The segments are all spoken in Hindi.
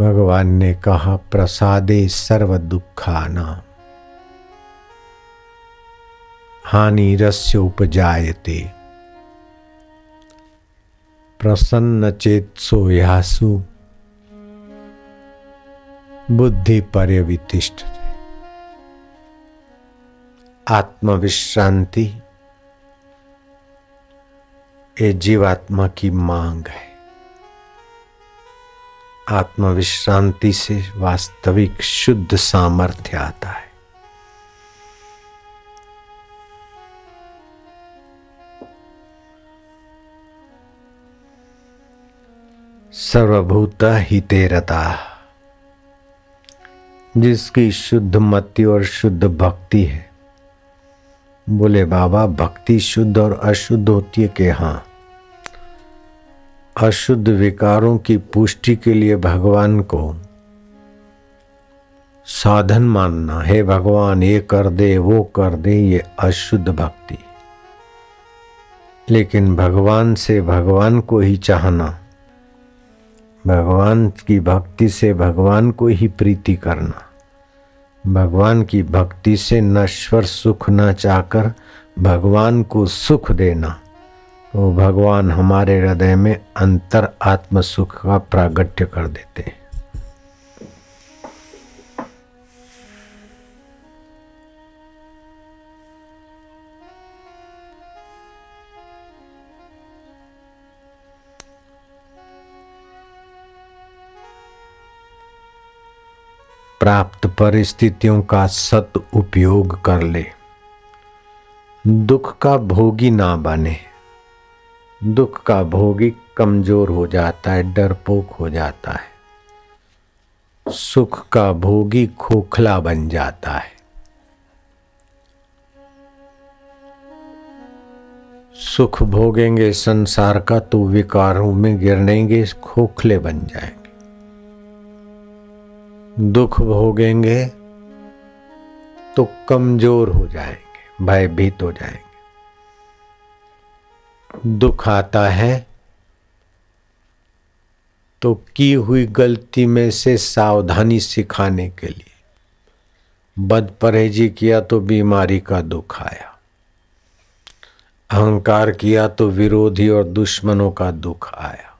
भगवान ने कहा प्रसादे सर्व दुखाना हानि रस्य उपजायते प्रसन्न सो यासु बुद्धि पर्यवितिष्ठ आत्मविश्रांति ये जीवात्मा की मांग है आत्मविश्रांति से वास्तविक शुद्ध सामर्थ्य आता है सर्वभूत रता जिसकी शुद्ध मति और शुद्ध भक्ति है बोले बाबा भक्ति शुद्ध और अशुद्ध होती है कि हां अशुद्ध विकारों की पुष्टि के लिए भगवान को साधन मानना हे भगवान ये कर दे वो कर दे ये अशुद्ध भक्ति लेकिन भगवान से भगवान को ही चाहना भगवान की भक्ति से भगवान को ही प्रीति करना भगवान की भक्ति से नश्वर सुख न चाहकर भगवान को सुख देना तो भगवान हमारे हृदय में अंतर आत्म सुख का प्रागट्य कर देते हैं प्राप्त परिस्थितियों का सत उपयोग कर ले दुख का भोगी ना बने दुख का भोगी कमजोर हो जाता है डरपोक हो जाता है सुख का भोगी खोखला बन जाता है सुख भोगेंगे संसार का तो विकारों में गिरनेंगे खोखले बन जाएंगे दुख भोगेंगे तो कमजोर हो जाएंगे भयभीत हो जाएंगे दुख आता है तो की हुई गलती में से सावधानी सिखाने के लिए बद परहेजी किया तो बीमारी का दुख आया अहंकार किया तो विरोधी और दुश्मनों का दुख आया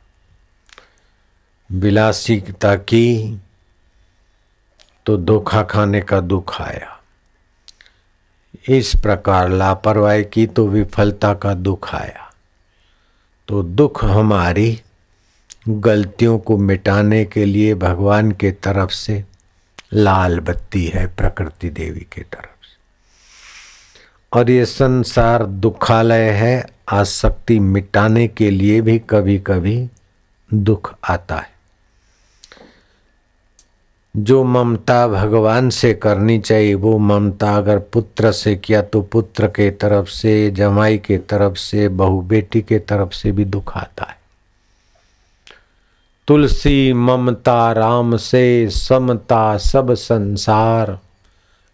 विलासिकता की तो धोखा खाने का दुख आया इस प्रकार लापरवाही की तो विफलता का दुख आया तो दुख हमारी गलतियों को मिटाने के लिए भगवान के तरफ से लाल बत्ती है प्रकृति देवी के तरफ से और ये संसार दुखालय है आसक्ति मिटाने के लिए भी कभी कभी दुख आता है जो ममता भगवान से करनी चाहिए वो ममता अगर पुत्र से किया तो पुत्र के तरफ से जमाई के तरफ से बहु बेटी के तरफ से भी दुख आता है तुलसी ममता राम से समता सब संसार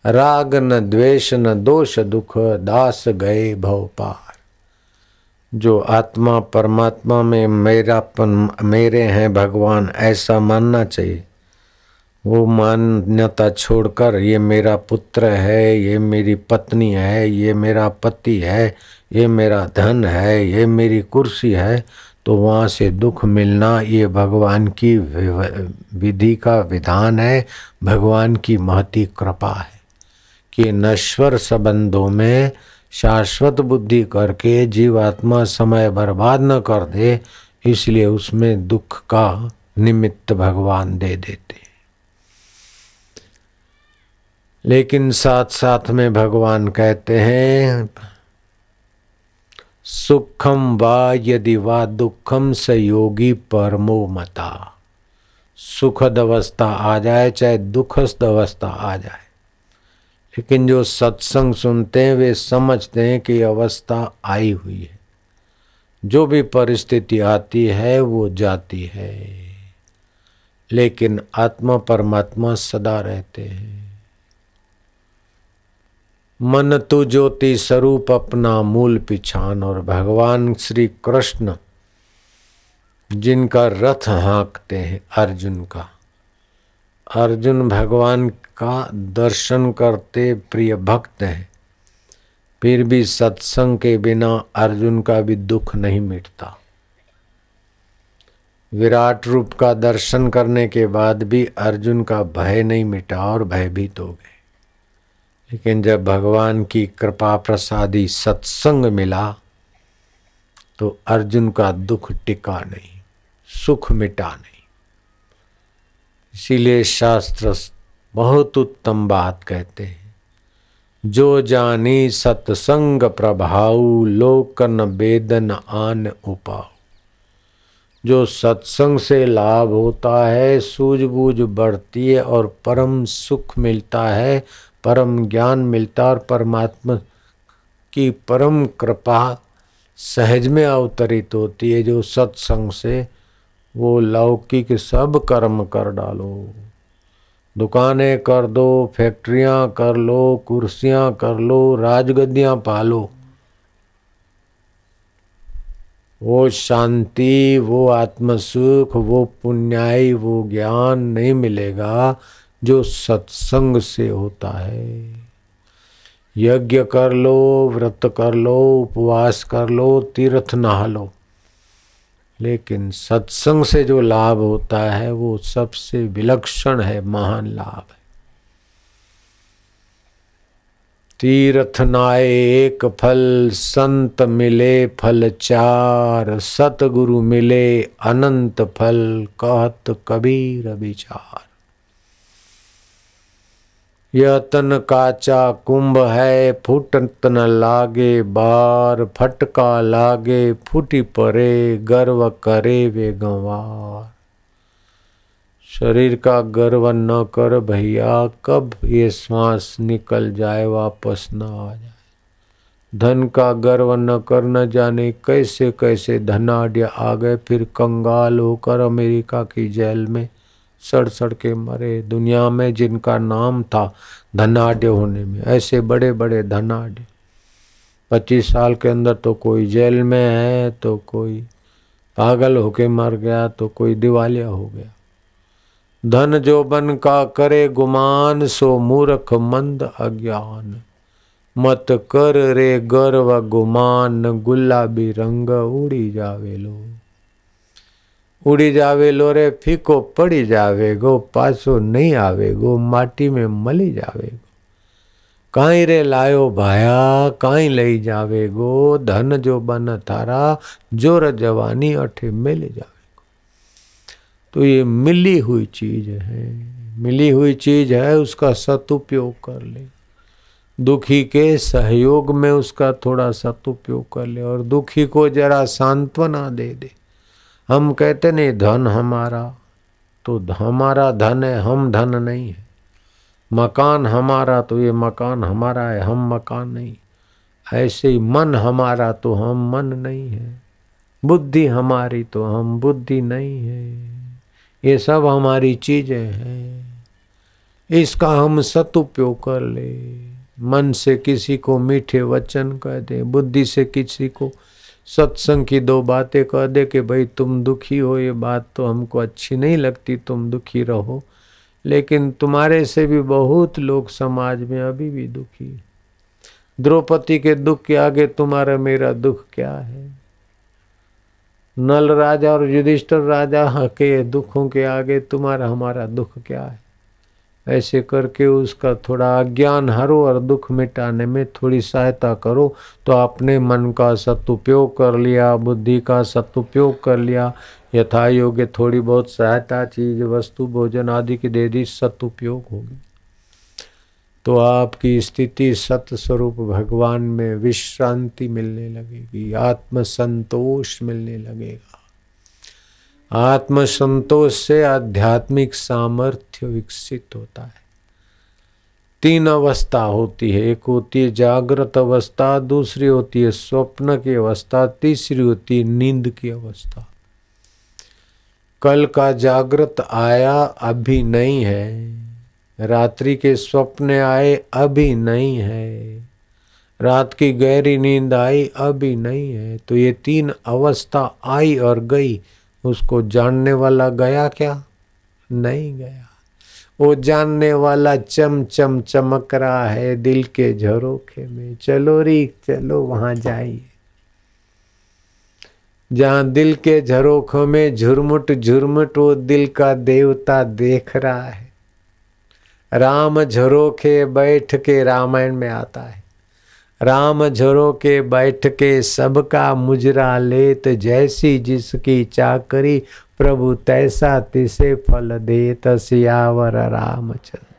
राग न द्वेष न दोष दुख दास गए भव पार जो आत्मा परमात्मा में मेरापन मेरे हैं भगवान ऐसा मानना चाहिए वो मान्यता छोड़कर ये मेरा पुत्र है ये मेरी पत्नी है ये मेरा पति है ये मेरा धन है ये मेरी कुर्सी है तो वहाँ से दुख मिलना ये भगवान की विधि का विधान है भगवान की महती कृपा है कि नश्वर संबंधों में शाश्वत बुद्धि करके जीवात्मा समय बर्बाद न कर दे इसलिए उसमें दुख का निमित्त भगवान दे देते लेकिन साथ साथ में भगवान कहते हैं सुखम वा यदि वा दुखम स योगी परमो मता सुखद अवस्था आ जाए चाहे दुखद अवस्था आ जाए लेकिन जो सत्संग सुनते हैं वे समझते हैं कि अवस्था आई हुई है जो भी परिस्थिति आती है वो जाती है लेकिन आत्मा परमात्मा सदा रहते हैं मन तु ज्योति स्वरूप अपना मूल पिछान और भगवान श्री कृष्ण जिनका रथ हाँकते हैं अर्जुन का अर्जुन भगवान का दर्शन करते प्रिय भक्त हैं फिर भी सत्संग के बिना अर्जुन का भी दुख नहीं मिटता विराट रूप का दर्शन करने के बाद भी अर्जुन का भय नहीं मिटा और भयभीत हो गए लेकिन जब भगवान की कृपा प्रसादी सत्संग मिला तो अर्जुन का दुख टिका नहीं सुख मिटा नहीं इसीलिए शास्त्र बहुत उत्तम बात कहते हैं जो जानी सत्संग प्रभाऊ लोकन बेदन आन उपाऊ जो सत्संग से लाभ होता है सूझबूझ बढ़ती है और परम सुख मिलता है परम ज्ञान मिलता और परमात्मा की परम कृपा सहज में अवतरित होती है जो सत्संग से वो लौकिक सब कर्म कर डालो दुकानें कर दो फैक्ट्रियां कर लो कुर्सियां कर लो राजगद्दियां पालो वो शांति वो आत्मसुख वो पुण्याई वो ज्ञान नहीं मिलेगा जो सत्संग से होता है यज्ञ कर लो व्रत कर लो उपवास कर लो तीर्थ नहा लो लेकिन सत्संग से जो लाभ होता है वो सबसे विलक्षण है महान लाभ है तीर्थ नाए एक फल संत मिले फल चार सतगुरु मिले अनंत फल कहत कबीर विचार यह तन काचा कुंभ है फूटन लागे बार फटका लागे फूटी परे गर्व करे वे गंवार शरीर का गर्व न कर भैया कब ये श्वास निकल जाए वापस न आ जाए धन का गर्व न कर न जाने कैसे कैसे धनाढ़ आ गए फिर कंगाल होकर अमेरिका की जेल में सड़ सड़ के मरे दुनिया में जिनका नाम था धनाढ़ होने में ऐसे बड़े बड़े धनाढ़ पच्चीस साल के अंदर तो कोई जेल में है तो कोई पागल होके मर गया तो कोई दिवालिया हो गया धन जो बन का करे गुमान सो मूर्ख मंद अज्ञान मत कर रे गर्व गुमान गुलाबी रंग उड़ी जावे लोग उड़ी जावे लोरे फीको पड़ी जावे गो पासो नहीं आवे गो माटी में मली जावे काई रे लायो भाया काई लई जावे गो धन जो बन थारा जोर जवानी अठे मिल जावे तो ये मिली हुई चीज है मिली हुई चीज है उसका सतुपयोग कर ले दुखी के सहयोग में उसका थोड़ा सतुपयोग कर ले और दुखी को जरा सांत्वना दे दे हम कहते नहीं धन हमारा तो हमारा धन है हम धन नहीं है मकान हमारा तो ये मकान हमारा है हम मकान नहीं ऐसे ही मन हमारा तो हम मन नहीं है बुद्धि हमारी तो हम बुद्धि नहीं है ये सब हमारी चीज़ें हैं इसका हम सतुपयोग कर ले मन से किसी को मीठे वचन कह दे बुद्धि से किसी को सत्संग की दो बातें कह दे कि भाई तुम दुखी हो ये बात तो हमको अच्छी नहीं लगती तुम दुखी रहो लेकिन तुम्हारे से भी बहुत लोग समाज में अभी भी दुखी द्रौपदी के दुख के आगे तुम्हारा मेरा दुख क्या है नल राजा और युधिष्ठर राजा के दुखों के आगे तुम्हारा हमारा दुख क्या है ऐसे करके उसका थोड़ा अज्ञान हरो और दुख मिटाने में थोड़ी सहायता करो तो आपने मन का सदुपयोग कर लिया बुद्धि का सदुपयोग कर लिया यथा योग्य थोड़ी बहुत सहायता चीज वस्तु भोजन आदि की दे दी सदुपयोग होगी तो आपकी स्थिति स्वरूप भगवान में विश्रांति मिलने लगेगी आत्मसंतोष मिलने लगेगा आत्मसंतोष से आध्यात्मिक सामर्थ्य विकसित होता है तीन अवस्था होती है एक होती है जागृत अवस्था दूसरी होती है स्वप्न की अवस्था तीसरी होती है नींद की अवस्था कल का जागृत आया अभी नहीं है रात्रि के स्वप्न आए अभी नहीं है रात की गहरी नींद आई अभी नहीं है तो ये तीन अवस्था आई और गई उसको जानने वाला गया क्या नहीं गया वो जानने वाला चम चम चमक रहा है दिल के झरोखे में चलो री चलो वहां जाइए जहां दिल के झरोखों में झुरमुट झुरमुट वो दिल का देवता देख रहा है राम झरोखे बैठ के रामायण में आता है राम झोरो के बैठ के सबका मुजरा लेत जैसी जिसकी चाकरी प्रभु तैसा तिसे फल देत सियावर रामचंद्र